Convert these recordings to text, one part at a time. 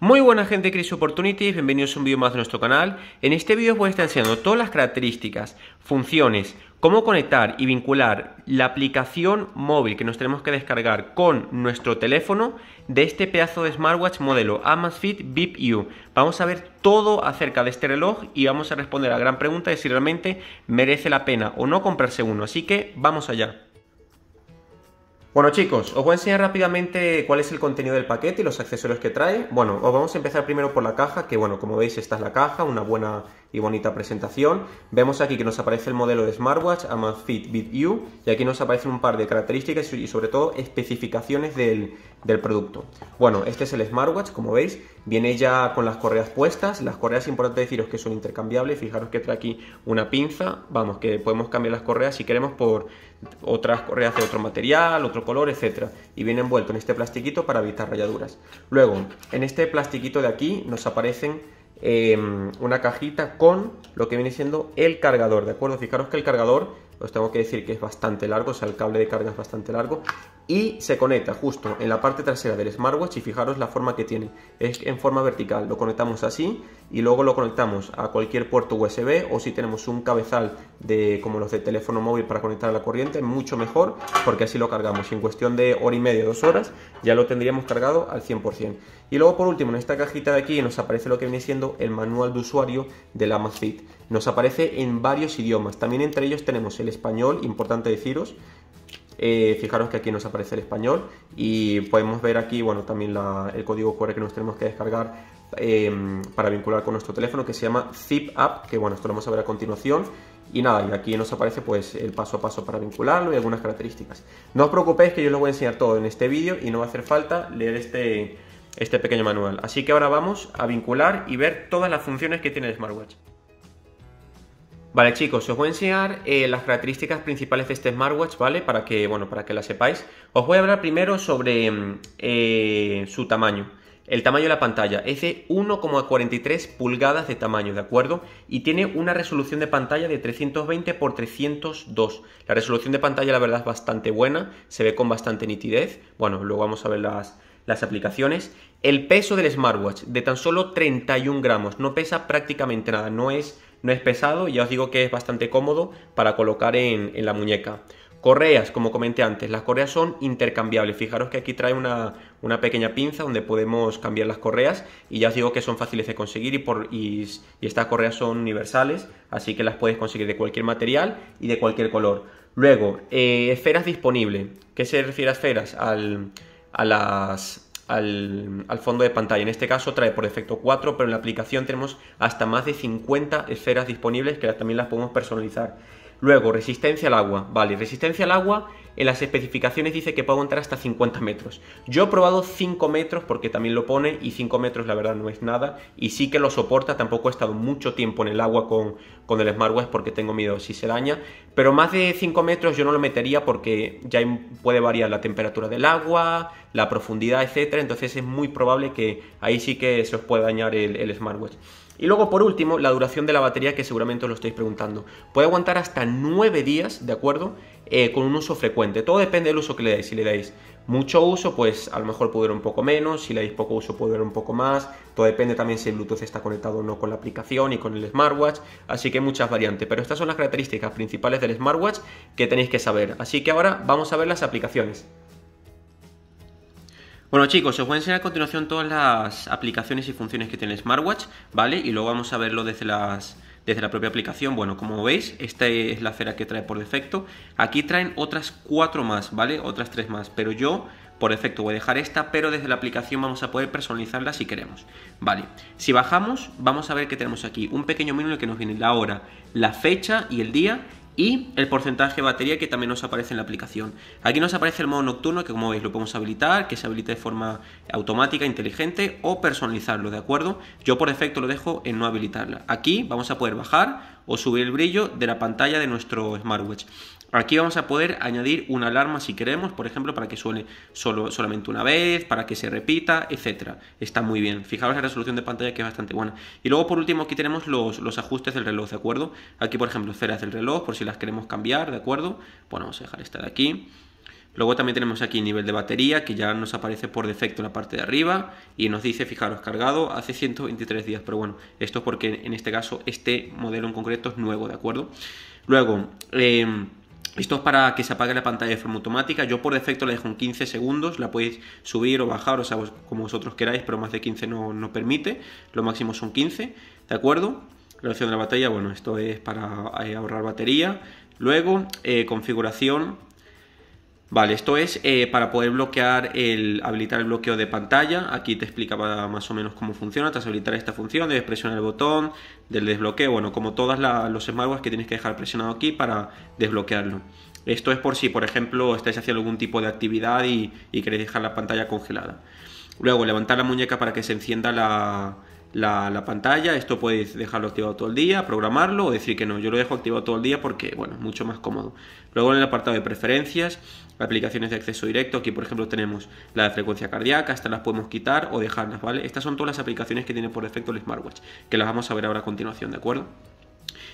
Muy buena gente Chris Opportunities, bienvenidos a un vídeo más de nuestro canal. En este vídeo os voy a estar enseñando todas las características, funciones, cómo conectar y vincular la aplicación móvil que nos tenemos que descargar con nuestro teléfono de este pedazo de smartwatch modelo Amazfit VIP U. Vamos a ver todo acerca de este reloj y vamos a responder a la gran pregunta de si realmente merece la pena o no comprarse uno. Así que vamos allá. Bueno chicos, os voy a enseñar rápidamente cuál es el contenido del paquete y los accesorios que trae. Bueno, os vamos a empezar primero por la caja, que bueno, como veis esta es la caja, una buena y bonita presentación. Vemos aquí que nos aparece el modelo de smartwatch Amazfit Bit U y aquí nos aparecen un par de características y sobre todo especificaciones del, del producto. Bueno, este es el smartwatch, como veis, viene ya con las correas puestas. Las correas, importante deciros que son intercambiables, fijaros que trae aquí una pinza, vamos, que podemos cambiar las correas si queremos por otras correas de otro material, otro color, etc. Y viene envuelto en este plastiquito para evitar rayaduras. Luego, en este plastiquito de aquí nos aparecen eh, una cajita con lo que viene siendo el cargador, ¿de acuerdo? Fijaros que el cargador os tengo que decir que es bastante largo, o sea, el cable de carga es bastante largo y se conecta justo en la parte trasera del smartwatch y fijaros la forma que tiene, es en forma vertical, lo conectamos así y luego lo conectamos a cualquier puerto USB o si tenemos un cabezal de como los de teléfono móvil para conectar a la corriente, mucho mejor porque así lo cargamos en cuestión de hora y media, dos horas ya lo tendríamos cargado al 100% y luego por último en esta cajita de aquí nos aparece lo que viene siendo el manual de usuario de la Amazfit, nos aparece en varios idiomas, también entre ellos tenemos el español, importante deciros. Eh, fijaros que aquí nos aparece el español y podemos ver aquí, bueno, también el código QR que nos tenemos que descargar em, para vincular con nuestro teléfono que se llama Zip App, que bueno, esto lo vamos a ver a continuación. Y nada, y aquí nos aparece pues el paso a paso para vincularlo y algunas características. No os preocupéis que yo os voy a enseñar todo en este vídeo y no va a hacer falta leer este, este pequeño manual. Así que ahora vamos a vincular y ver todas las funciones que tiene el smartwatch. Vale chicos, os voy a enseñar eh, las características principales de este smartwatch, ¿vale? Para que, bueno, para que la sepáis. Os voy a hablar primero sobre mm, eh, su tamaño. El tamaño de la pantalla es de 1,43 pulgadas de tamaño, ¿de acuerdo? Y tiene una resolución de pantalla de 320 x 302. La resolución de pantalla la verdad es bastante buena, se ve con bastante nitidez. Bueno, luego vamos a ver las, las aplicaciones. El peso del smartwatch de tan solo 31 gramos, no pesa prácticamente nada, no es no es pesado y ya os digo que es bastante cómodo para colocar en, la muñeca. Correas, como comenté antes, las correas son intercambiables. Fijaros que aquí trae una, pequeña pinza donde podemos cambiar las correas y ya os digo que son fáciles de conseguir y, por, y, estas correas son universales, así que las puedes conseguir de cualquier material y de cualquier color. Luego, eh, esferas disponibles. ¿Qué se refiere a esferas? Al, a las al, fondo de pantalla. En este caso trae por defecto 4, pero en la aplicación tenemos hasta más de 50 esferas disponibles que también las podemos personalizar. Luego, resistencia al agua. Vale, resistencia al agua en las especificaciones dice que puedo entrar hasta 50 metros. Yo he probado 5 metros porque también lo pone y 5 metros la verdad no es nada y sí que lo soporta, tampoco he estado mucho tiempo en el agua con, el smartwatch porque tengo miedo si se daña, pero más de 5 metros yo no lo metería porque ya puede variar la temperatura del agua, la profundidad, etc. entonces es muy probable que ahí sí que se os pueda dañar el smartwatch. Y luego, por último, la duración de la batería, que seguramente os lo estáis preguntando. Puede aguantar hasta 9 días, ¿de acuerdo? Eh, con un uso frecuente. Todo depende del uso que le dais. Si le dais mucho uso, pues a lo mejor puede durar un poco menos. Si le dais poco uso, puede durar un poco más. Todo depende también si el Bluetooth está conectado o no con la aplicación y con el smartwatch. Así que muchas variantes. Pero estas son las características principales del smartwatch que tenéis que saber. Así que ahora vamos a ver las aplicaciones. Bueno chicos, os voy a enseñar a continuación todas las aplicaciones y funciones que tiene el smartwatch, ¿vale? Y luego vamos a verlo desde, las, desde la propia aplicación. Bueno, como veis, esta es la esfera que trae por defecto. Aquí traen otras cuatro más, ¿vale? Otras tres más, pero yo por defecto voy a dejar esta, pero desde la aplicación vamos a poder personalizarla si queremos. Vale, si bajamos, vamos a ver que tenemos aquí un pequeño menú en el que nos viene la hora, la fecha y el día y el porcentaje de batería que también nos aparece en la aplicación. Aquí nos aparece el modo nocturno que como veis lo podemos habilitar, que se habilite de forma automática, inteligente o personalizarlo, ¿de acuerdo? Yo por defecto lo dejo en no habilitarla. Aquí vamos a poder bajar o subir el brillo de la pantalla de nuestro smartwatch. Aquí vamos a poder añadir una alarma si queremos, por ejemplo, para que suene solo, solamente una vez, para que se repita, etc. Está muy bien. Fijaros la resolución de pantalla que es bastante buena. Y luego, por último, aquí tenemos los, los ajustes del reloj, ¿de acuerdo? Aquí, por ejemplo, ceras del reloj, por si las queremos cambiar, ¿de acuerdo? Bueno, vamos a dejar esta de aquí. Luego también tenemos aquí nivel de batería, que ya nos aparece por defecto en la parte de arriba y nos dice, fijaros, cargado hace 123 días, pero bueno, esto es porque en este caso este modelo en concreto es nuevo, ¿de acuerdo? Luego, eh, esto es para que se apague la pantalla de forma automática. Yo por defecto la dejo en 15 segundos. La podéis subir o bajar, o sea, como vosotros queráis, pero más de 15 no, no, permite. Lo máximo son 15, ¿de acuerdo? La opción de la batalla, bueno, esto es para eh, ahorrar batería. Luego, eh, configuración Vale, esto es eh, para poder bloquear el, habilitar el bloqueo de pantalla. Aquí te explicaba más o menos cómo funciona. Tras habilitar esta función, debes presionar el botón del desbloqueo. Bueno, como todos los embargos que tienes que dejar presionado aquí para desbloquearlo. Esto es por si, por ejemplo, estáis haciendo algún tipo de actividad y, y queréis dejar la pantalla congelada. Luego, levantar la muñeca para que se encienda la, la, pantalla. Esto podéis dejarlo activado todo el día, programarlo o decir que no. Yo lo dejo activado todo el día porque, bueno, mucho más cómodo. Luego en el apartado de preferencias, aplicaciones de acceso directo. Aquí, por ejemplo, tenemos la de frecuencia cardíaca. Estas las podemos quitar o dejarlas, ¿vale? Estas son todas las aplicaciones que tiene por defecto el smartwatch, que las vamos a ver ahora a continuación, ¿de acuerdo?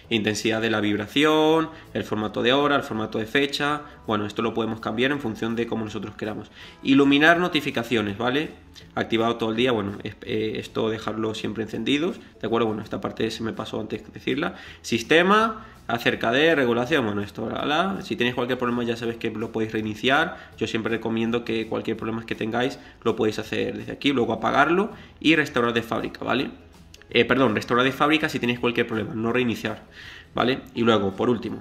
intensidad de la vibración, el formato de hora, el formato de fecha. Bueno, esto lo podemos cambiar en función de cómo nosotros queramos. Iluminar notificaciones, ¿vale? Activado todo el día, bueno, eh, esto dejarlo siempre encendidos, ¿de acuerdo? Bueno, esta parte se me pasó antes de decirla. Sistema, acerca de regulación, bueno, esto, si tenéis cualquier problema ya sabéis que lo podéis reiniciar, yo siempre recomiendo que cualquier problema que tengáis lo podéis hacer desde aquí, luego apagarlo y restaurar de fábrica, ¿vale? Eh, perdón, restaurar de fábrica si tenéis cualquier problema, no reiniciar, ¿vale? Y luego, por último,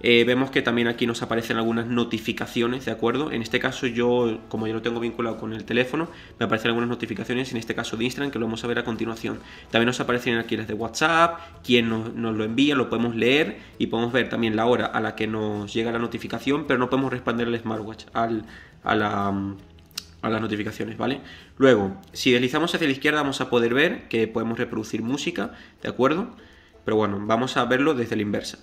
eh, vemos que también aquí nos aparecen algunas notificaciones, ¿de acuerdo? En este caso yo, como yo lo tengo vinculado con el teléfono, me aparecen algunas notificaciones, en este caso de Instagram, que lo vamos a ver a continuación. También nos aparecen aquí las de WhatsApp, quién nos, lo envía, lo podemos leer y podemos ver también la hora a la que nos llega la notificación, pero no podemos responder al smartwatch, a la mm, a las notificaciones, ¿vale? Luego, si deslizamos hacia la izquierda vamos a poder ver que podemos reproducir música, ¿de acuerdo? Pero bueno, vamos a verlo desde la inversa.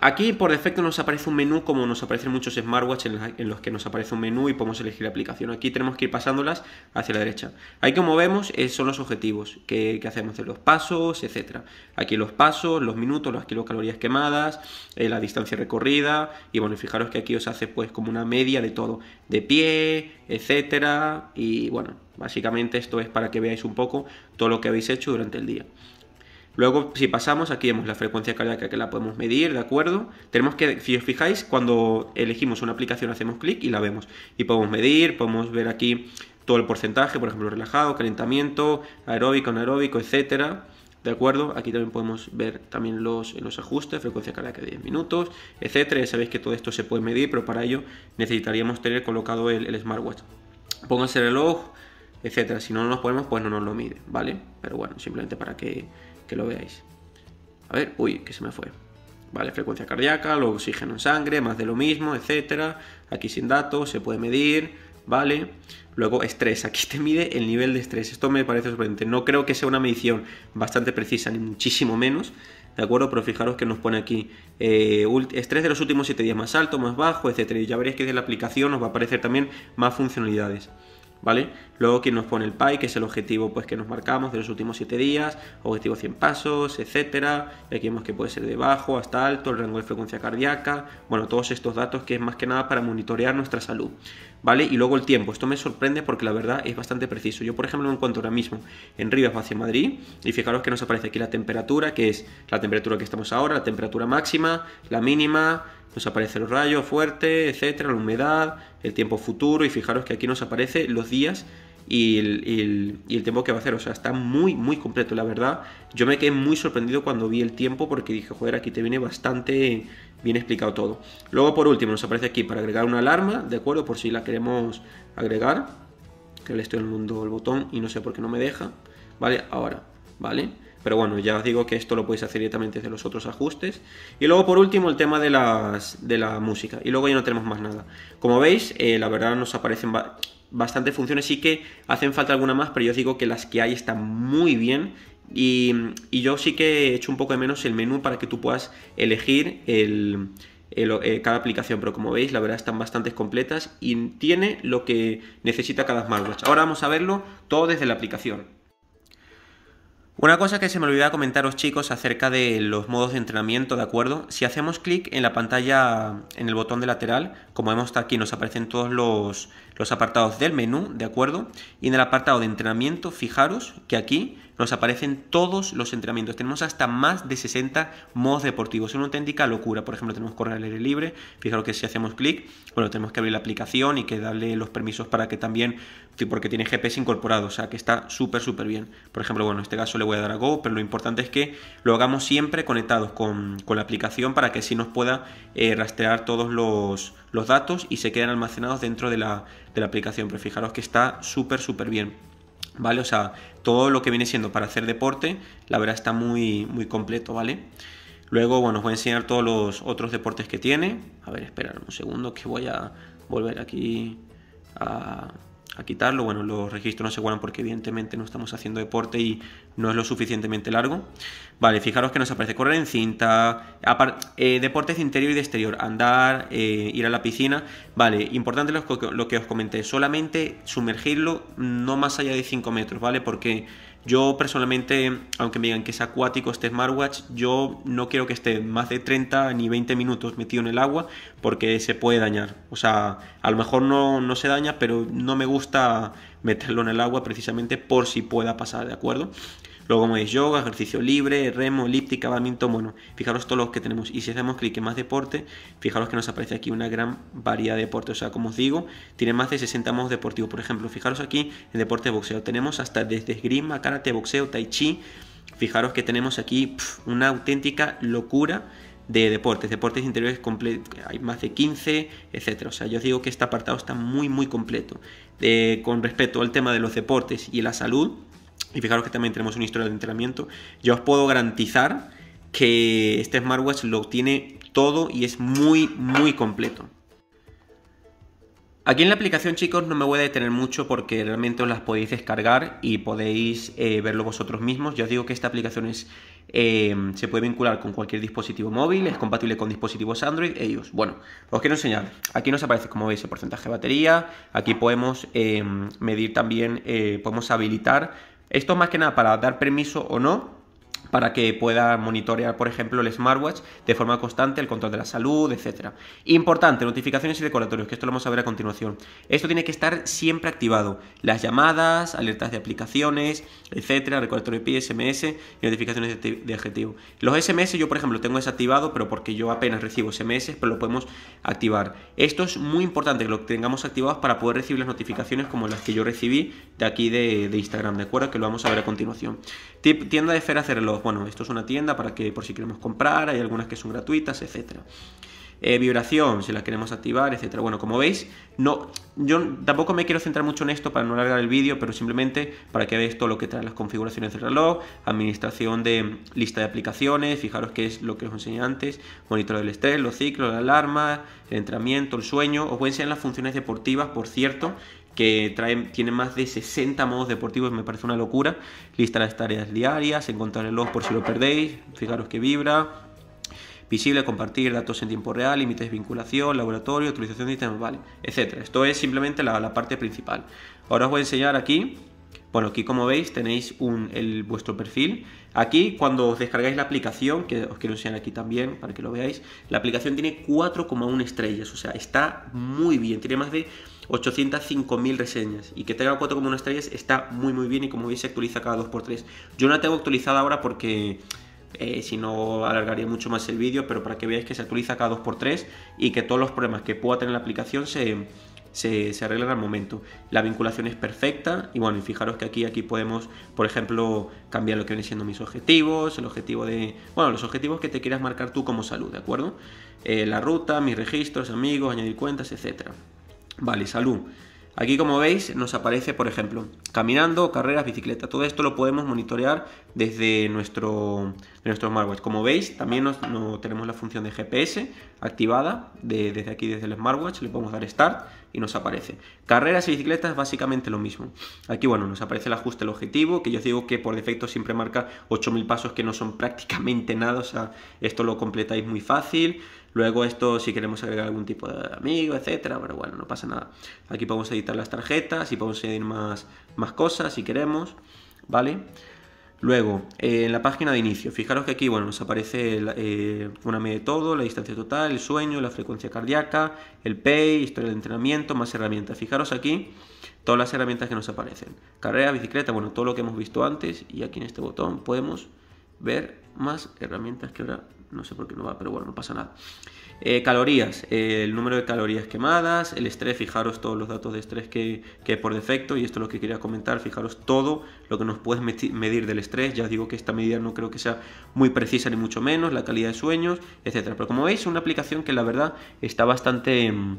Aquí por defecto nos aparece un menú como nos aparecen muchos smartwatches en los que nos aparece un menú y podemos elegir la aplicación. Aquí tenemos que ir pasándolas hacia la derecha. Ahí como vemos eh, son los objetivos que, hacemos los pasos, etcétera. Aquí los pasos, los minutos, las kilocalorías quemadas, eh, la distancia recorrida y bueno, fijaros que aquí os hace pues como una media de todo, de pie, etcétera y bueno, básicamente esto es para que veáis un poco todo lo que habéis hecho durante el día. Luego, si pasamos, aquí vemos la frecuencia cardíaca que la podemos medir, ¿de acuerdo? Tenemos que, si os fijáis, cuando elegimos una aplicación hacemos clic y la vemos. Y podemos medir, podemos ver aquí todo el porcentaje, por ejemplo, relajado, calentamiento, aeróbico, anaeróbico, etcétera. ¿De acuerdo? Aquí también podemos ver también los, los ajustes, frecuencia cardíaca de 10 minutos, etcétera. Ya sabéis que todo esto se puede medir, pero para ello necesitaríamos tener colocado el, el smartwatch. Pónganse el reloj, etcétera. Si no nos ponemos, pues no nos lo mide, ¿vale? Pero bueno, simplemente para que, que lo veáis. A ver, uy, que se me fue. Vale, frecuencia cardíaca, lo oxígeno en sangre, más de lo mismo, etcétera. Aquí sin datos, se puede medir, ¿vale? Luego estrés, aquí te mide el nivel de estrés. Esto me parece sorprendente. No creo que sea una medición bastante precisa, ni muchísimo menos. ¿De acuerdo? Pero fijaros que nos pone aquí eh, estrés de los últimos 7 días más alto, más bajo, etcétera. Y ya veréis que desde la aplicación nos va a aparecer también más funcionalidades. ¿vale? Luego quién nos pone el PAI, que es el objetivo pues, que nos marcamos de los últimos 7 días, objetivo 100 pasos, etcétera. aquí vemos que puede ser de bajo hasta alto, el rango de frecuencia cardíaca, bueno, todos estos datos que es más que nada para monitorear nuestra salud, ¿vale? Y luego el tiempo, esto me sorprende porque la verdad es bastante preciso. Yo, por ejemplo, me encuentro ahora mismo en Rivas hacia Madrid y fijaros que nos aparece aquí la temperatura, que es la temperatura que estamos ahora, la temperatura máxima, la mínima, nos aparece los rayos fuerte etcétera, la humedad, el tiempo futuro y fijaros que aquí nos aparece los días y el, tiempo que va a hacer. O sea, está muy, muy completo, la verdad. Yo me quedé muy sorprendido cuando vi el tiempo porque dije, joder, aquí te viene bastante bien explicado todo. Luego, por último, nos aparece aquí para agregar una alarma, ¿de acuerdo? Por si la queremos agregar. Que le estoy dando el botón y no sé por qué no me deja. Vale, ahora, ¿vale? Pero bueno, ya os digo que esto lo podéis hacer directamente desde los otros ajustes. Y luego por último el tema de, las, de la música. Y luego ya no tenemos más nada. Como veis, eh, la verdad nos aparecen bastantes funciones. Sí que hacen falta alguna más, pero yo os digo que las que hay están muy bien. Y, yo sí que he hecho un poco de menos el menú para que tú puedas elegir eh, cada aplicación, pero como veis la verdad están bastante completas y tiene lo que necesita cada smartwatch. Ahora vamos a verlo todo desde la aplicación. Una cosa que se me olvidaba comentaros chicos acerca de los modos de entrenamiento, ¿de acuerdo? Si hacemos clic en la pantalla, en el botón de lateral, como vemos aquí, nos aparecen todos los, los apartados del menú, ¿de acuerdo? Y en el apartado de entrenamiento, fijaros que aquí nos aparecen todos los entrenamientos. Tenemos hasta más de 60 modos deportivos. Es una auténtica locura. Por ejemplo, tenemos correr al aire libre. Fijaros que si hacemos clic, bueno, tenemos que abrir la aplicación y que darle los permisos para que también, porque tiene GPS incorporado, o sea, que está súper, súper bien. Por ejemplo, bueno, en este caso le voy a dar a Go, pero lo importante es que lo hagamos siempre conectados con, la aplicación para que así nos pueda eh, rastrear todos los los datos y se quedan almacenados dentro de la, aplicación. Pero fijaros que está súper, súper bien. ¿Vale? O sea, todo lo que viene siendo para hacer deporte, la verdad está muy, muy completo, ¿vale? Luego, bueno, os voy a enseñar todos los otros deportes que tiene. A ver, esperar un segundo que voy a volver aquí a a quitarlo. Bueno, los registros no se guardan porque evidentemente no estamos haciendo deporte y no es lo suficientemente largo. Vale, fijaros que nos aparece correr en cinta, eh, deportes interior y de exterior, andar, eh, ir a la piscina. Vale, importante lo, lo que os comenté, solamente sumergirlo no más allá de 5 metros, ¿vale? Porque yo personalmente, aunque me digan que es acuático este smartwatch, yo no quiero que esté más de 30 ni 20 minutos metido en el agua porque se puede dañar. O sea, a lo mejor no, no se daña, pero no me gusta meterlo en el agua precisamente por si pueda pasar, ¿de acuerdo? Luego como es yoga, ejercicio libre, remo, elíptica, badminton, bueno, fijaros todos los que tenemos. Y si hacemos clic en más deporte, fijaros que nos aparece aquí una gran variedad de deportes. O sea, como os digo, tiene más de 60 modos deportivos. Por ejemplo, fijaros aquí en deporte de boxeo. Tenemos hasta desde esgrima, karate, boxeo, tai chi. Fijaros que tenemos aquí una auténtica locura de deportes, deportes interiores hay más de 15, etcétera. O sea, yo os digo que este apartado está muy muy completo. Eh, con respecto al tema de los deportes y la salud, y fijaros que también tenemos una historia de entrenamiento. Yo os puedo garantizar que este smartwatch lo tiene todo y es muy, muy completo. Aquí en la aplicación, chicos, no me voy a detener mucho porque realmente os las podéis descargar y podéis eh, verlo vosotros mismos. yo os digo que esta aplicación es, eh, se puede vincular con cualquier dispositivo móvil, es compatible con dispositivos Android e Bueno, os quiero enseñar. Aquí nos aparece, como veis, el porcentaje de batería. Aquí podemos eh, medir también, podemos habilitar esto más que nada para dar permiso o no para que pueda monitorear, por ejemplo, el smartwatch de forma constante, el control de la salud, etc. Importante, notificaciones y recordatorios, que esto lo vamos a ver a continuación. Esto tiene que estar siempre activado. Las llamadas, alertas de aplicaciones, etc. Recordatorio de pie, SMS y notificaciones de adjetivo. Los SMS yo, por ejemplo, tengo desactivado, pero porque yo apenas recibo SMS, pero lo podemos activar. Esto es muy importante que lo tengamos activado para poder recibir las notificaciones como las que yo recibí de aquí de, Instagram, ¿de acuerdo? Que lo vamos a ver a continuación. Tienda de esfera hacerlo bueno, esto es una tienda para que por si queremos comprar, hay algunas que son gratuitas, etcétera. Eh, vibración, si la queremos activar, etcétera. Bueno, como veis, no, yo tampoco me quiero centrar mucho en esto para no alargar el vídeo, pero simplemente para que veáis todo lo que trae las configuraciones del reloj, administración de lista de aplicaciones, fijaros que es lo que os enseñé antes, monitor del estrés, los ciclos, la alarma, el entrenamiento, el sueño, os voy a las funciones deportivas, por cierto, que tiene más de 60 modos deportivos, me parece una locura. Lista las tareas diarias, encontrar el por si lo perdéis, fijaros que vibra. Visible, compartir datos en tiempo real, límites de vinculación, laboratorio, utilización de sistemas, vale, Etcétera. Esto es simplemente la, parte principal. Ahora os voy a enseñar aquí. Bueno, aquí como veis tenéis el, vuestro perfil. Aquí cuando os descargáis la aplicación, que os quiero enseñar aquí también para que lo veáis, la aplicación tiene 4,1 estrellas, o sea, está muy bien, tiene más de 805.000 reseñas y que tenga unas estrellas está muy muy bien y como veis se actualiza cada 2x3. Yo no la tengo actualizada ahora porque eh, si no alargaría mucho más el vídeo, pero para que veáis que se actualiza cada 2x3 y que todos los problemas que pueda tener la aplicación se, se, arreglan al momento. La vinculación es perfecta y bueno, fijaros que aquí, aquí podemos, por ejemplo, cambiar lo que vienen siendo mis objetivos, el objetivo de, bueno, los objetivos que te quieras marcar tú como salud, ¿de acuerdo? Eh, la ruta, mis registros, amigos, añadir cuentas, etcétera. Vale, salud. Aquí como veis nos aparece, por ejemplo, caminando, carreras, bicicleta. Todo esto lo podemos monitorear desde nuestro, nuestro smartwatch. Como veis, también nos, no, tenemos la función de GPS activada de, desde aquí, desde el smartwatch. Le podemos dar Start y nos aparece. Carreras y bicicletas básicamente lo mismo. Aquí, bueno, nos aparece el ajuste del objetivo, que yo os digo que por defecto siempre marca 8.000 pasos que no son prácticamente nada. O sea, esto lo completáis muy fácil. Luego esto si queremos agregar algún tipo de amigo, etcétera, pero bueno, no pasa nada. Aquí podemos editar las tarjetas y podemos añadir más, más cosas si queremos, ¿vale? Luego, eh, en la página de inicio, fijaros que aquí bueno, nos aparece eh, una media de todo, la distancia total, el sueño, la frecuencia cardíaca, el pay, historia de entrenamiento, más herramientas. Fijaros aquí todas las herramientas que nos aparecen. Carrera, bicicleta, bueno, todo lo que hemos visto antes. Y aquí en este botón podemos ver más herramientas que ahora no sé por qué no va, pero bueno, no pasa nada. Eh, calorías, eh, el número de calorías quemadas, el estrés, fijaros todos los datos de estrés que, que por defecto, y esto es lo que quería comentar, fijaros todo lo que nos puedes medir del estrés, ya digo que esta medida no creo que sea muy precisa ni mucho menos, la calidad de sueños, etcétera. Pero como veis, una aplicación que la verdad está bastante... Mm,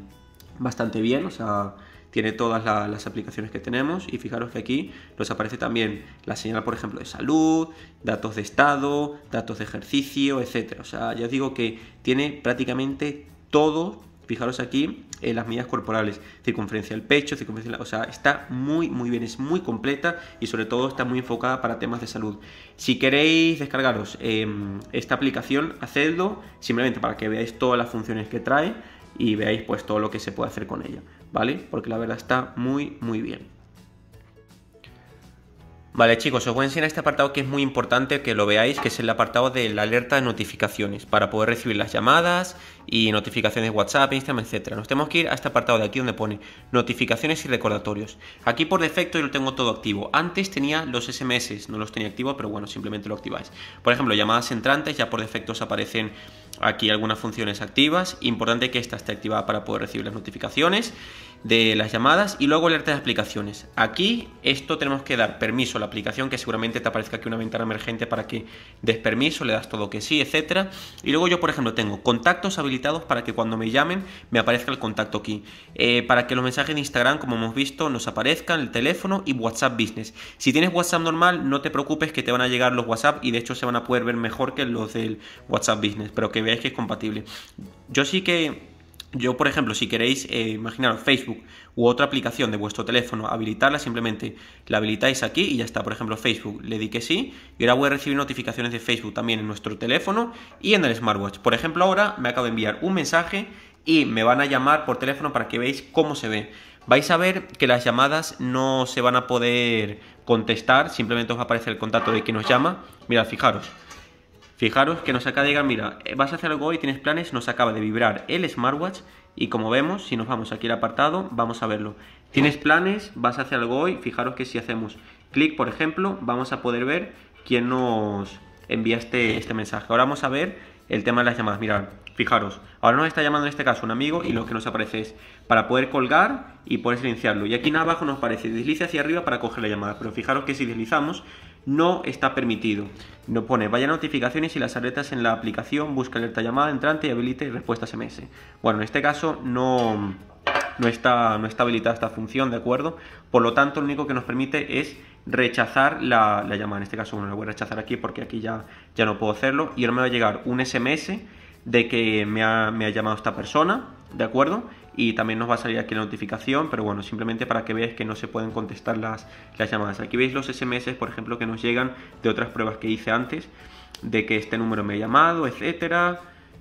bastante bien, o sea, tiene todas las aplicaciones que tenemos y fijaros que aquí nos aparece también la señal, por ejemplo, de salud, datos de estado, datos de ejercicio, etc. O sea, ya os digo que tiene prácticamente todo, fijaros aquí, en las medidas corporales, circunferencia del pecho, circunferencia, o sea, está muy, muy bien, es muy completa y sobre todo está muy enfocada para temas de salud. Si queréis descargaros em, esta aplicación, hacedlo simplemente para que veáis todas las funciones que trae y veáis pues todo lo que se puede hacer con ella, ¿vale? Porque la verdad está muy muy bien. Vale chicos, os voy a enseñar este apartado que es muy importante que lo veáis, que es el apartado de la alerta de notificaciones, para poder recibir las llamadas y notificaciones de WhatsApp, Instagram, etcétera Nos tenemos que ir a este apartado de aquí donde pone notificaciones y recordatorios. Aquí por defecto yo lo tengo todo activo. Antes tenía los SMS, no los tenía activos, pero bueno, simplemente lo activáis. Por ejemplo, llamadas entrantes, ya por defecto os aparecen aquí algunas funciones activas. Importante que esta esté activada para poder recibir las notificaciones de las llamadas y luego alerta de aplicaciones. Aquí esto tenemos que dar permiso a la aplicación, que seguramente te aparezca aquí una ventana emergente para que des permiso, le das todo que sí, etcétera. Y luego yo, por ejemplo, tengo contactos habilitados para que cuando me llamen me aparezca el contacto aquí. Eh, para que los mensajes de Instagram, como hemos visto, nos aparezcan, el teléfono y WhatsApp Business. Si tienes WhatsApp normal, no te preocupes que te van a llegar los WhatsApp y de hecho se van a poder ver mejor que los del WhatsApp Business, pero que veáis que es compatible. Yo sí que yo, por ejemplo, si queréis, imaginar eh, imaginaros Facebook u otra aplicación de vuestro teléfono, habilitarla, simplemente la habilitáis aquí y ya está. Por ejemplo, Facebook, le di que sí y ahora voy a recibir notificaciones de Facebook también en nuestro teléfono y en el smartwatch. Por ejemplo, ahora me acabo de enviar un mensaje y me van a llamar por teléfono para que veáis cómo se ve. Vais a ver que las llamadas no se van a poder contestar, simplemente os va a aparecer el contacto de quien nos llama. Mirad, fijaros. Fijaros que nos acaba de llegar, mira, eh, vas a hacer algo hoy, tienes planes, nos acaba de vibrar el smartwatch y como vemos, si nos vamos aquí al apartado, vamos a verlo. Tienes planes, vas a hacer algo hoy, fijaros que si hacemos clic, por ejemplo, vamos a poder ver quién nos envía este, este mensaje. Ahora vamos a ver el tema de las llamadas. Mirad, fijaros, ahora nos está llamando en este caso un amigo y lo que nos aparece es para poder colgar y poder silenciarlo. Y aquí en abajo nos parece deslice hacia arriba para coger la llamada. Pero fijaros que si deslizamos, no está permitido. No pone, vaya notificaciones y las alertas en la aplicación, busca alerta llamada entrante y habilite respuesta SMS. Bueno, en este caso no, no, está, no está habilitada esta función, ¿de acuerdo? Por lo tanto, lo único que nos permite es rechazar la, llamada. En este caso, bueno, la voy a rechazar aquí porque aquí ya, ya no puedo hacerlo. Y ahora me va a llegar un SMS de que me ha, me ha llamado esta persona, ¿de acuerdo? y también nos va a salir aquí la notificación, pero bueno, simplemente para que veáis que no se pueden contestar las, llamadas. Aquí veis los SMS, por ejemplo, que nos llegan de otras pruebas que hice antes, de que este número me ha llamado, etcétera,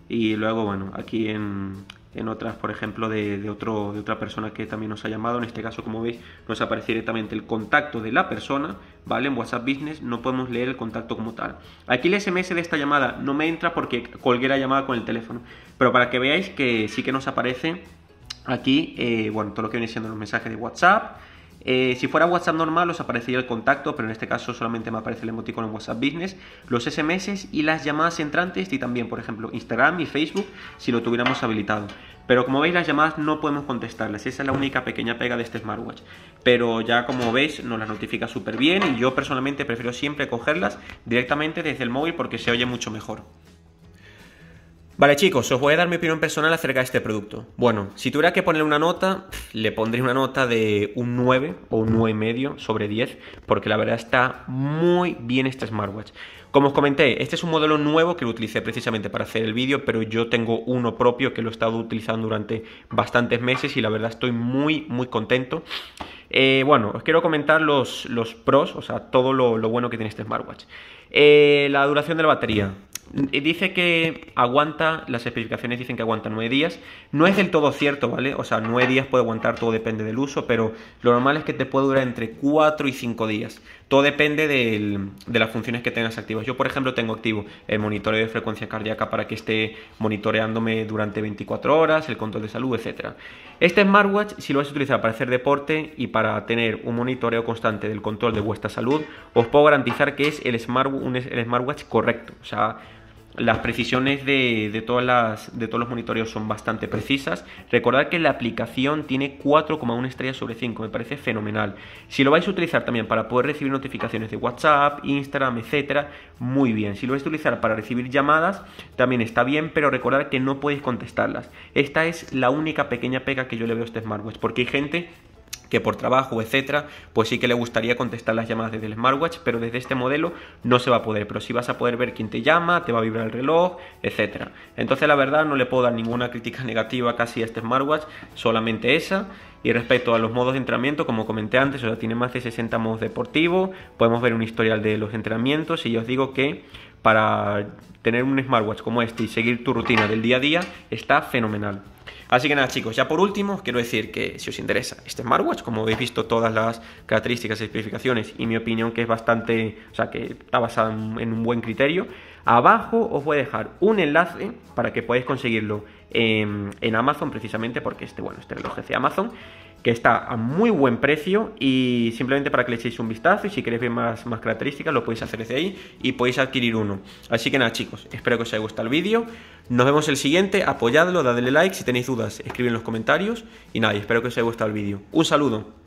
y luego, bueno, aquí en, otras, por ejemplo, de, otro, de otra persona que también nos ha llamado. En este caso, como veis, nos aparece directamente el contacto de la persona, ¿vale? En WhatsApp Business no podemos leer el contacto como tal. Aquí el SMS de esta llamada no me entra porque colgué la llamada con el teléfono, pero para que veáis que sí que nos aparece Aquí, eh, bueno, todo lo que viene siendo los mensajes de WhatsApp. Eh, si fuera WhatsApp normal os aparecería el contacto, pero en este caso solamente me aparece el emoticono en WhatsApp Business, los SMS y las llamadas entrantes y también, por ejemplo, Instagram y Facebook si lo tuviéramos habilitado. Pero como veis las llamadas no podemos contestarlas, esa es la única pequeña pega de este smartwatch. Pero ya como veis nos las notifica súper bien y yo personalmente prefiero siempre cogerlas directamente desde el móvil porque se oye mucho mejor. Vale chicos, os voy a dar mi opinión personal acerca de este producto. Bueno, si tuviera que ponerle una nota, le pondría una nota de un 9 o un 9,5 sobre 10, porque la verdad está muy bien este smartwatch. Como os comenté, este es un modelo nuevo que lo utilicé precisamente para hacer el vídeo, pero yo tengo uno propio que lo he estado utilizando durante bastantes meses y la verdad estoy muy, muy contento. Eh, bueno, os quiero comentar los, los pros, o sea, todo lo, bueno que tiene este smartwatch. Eh, la duración de la batería. Dice que aguanta, las especificaciones dicen que aguanta 9 días. No es del todo cierto, ¿vale? O sea, 9 días puede aguantar, todo depende del uso, pero lo normal es que te puede durar entre 4 y 5 días. Todo depende de las funciones que tengas activas. Yo, por ejemplo, tengo activo el monitoreo de frecuencia cardíaca para que esté monitoreándome durante 24 horas, el control de salud, etc. Este smartwatch, si lo vais a utilizar para hacer deporte y para tener un monitoreo constante del control de vuestra salud, os puedo garantizar que es el, smartwatch correcto. O sea, las precisiones de, todas las, de todos los monitoreos son bastante precisas. Recordad que la aplicación tiene 4,1 estrellas sobre 5, me parece fenomenal. Si lo vais a utilizar también para poder recibir notificaciones de WhatsApp, Instagram, etcétera, muy bien. Si lo vais a utilizar para recibir llamadas, también está bien, pero recordad que no podéis contestarlas. Esta es la única pequeña pega que yo le veo a este smartwatch, porque hay gente por trabajo, etcétera, pues sí que le gustaría contestar las llamadas desde el smartwatch, pero desde este modelo no se va a poder, pero sí vas a poder ver quién te llama, te va a vibrar el reloj, etcétera. Entonces, la verdad no le puedo dar ninguna crítica negativa casi a este smartwatch, solamente esa. Y respecto a los modos de entrenamiento, como comenté antes, o tiene más de 60 modos deportivos, podemos ver un historial de los entrenamientos y yo os digo que para tener un smartwatch como este y seguir tu rutina del día a día está fenomenal. Así que nada chicos, ya por último quiero decir que si os interesa este smartwatch, como habéis visto todas las características, y especificaciones y mi opinión que es bastante, o sea que está basada en un buen criterio, abajo os voy a dejar un enlace para que podáis conseguirlo en, en Amazon precisamente porque este, bueno, este reloj es de Amazon que está a muy buen precio y simplemente para que le echéis un vistazo y si queréis ver más, más características lo podéis hacer desde ahí y podéis adquirir uno. Así que nada chicos, espero que os haya gustado el vídeo, nos vemos el siguiente, apoyadlo, dadle like, si tenéis dudas escribid en los comentarios y nada, espero que os haya gustado el vídeo. Un saludo.